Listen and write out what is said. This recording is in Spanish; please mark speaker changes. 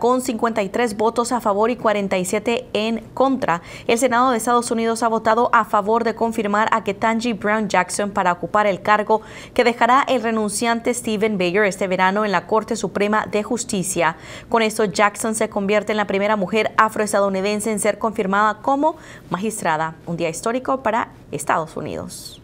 Speaker 1: con 53 votos a favor y 47 en contra. El Senado de Estados Unidos ha votado a favor de confirmar a Ketanji Brown Jackson para ocupar el cargo que dejará el renunciante Stephen Bayer este verano en la Corte Suprema de Justicia. Con esto, Jackson se convierte en la primera mujer afroestadounidense en ser confirmada como magistrada. Un día histórico para Estados Unidos.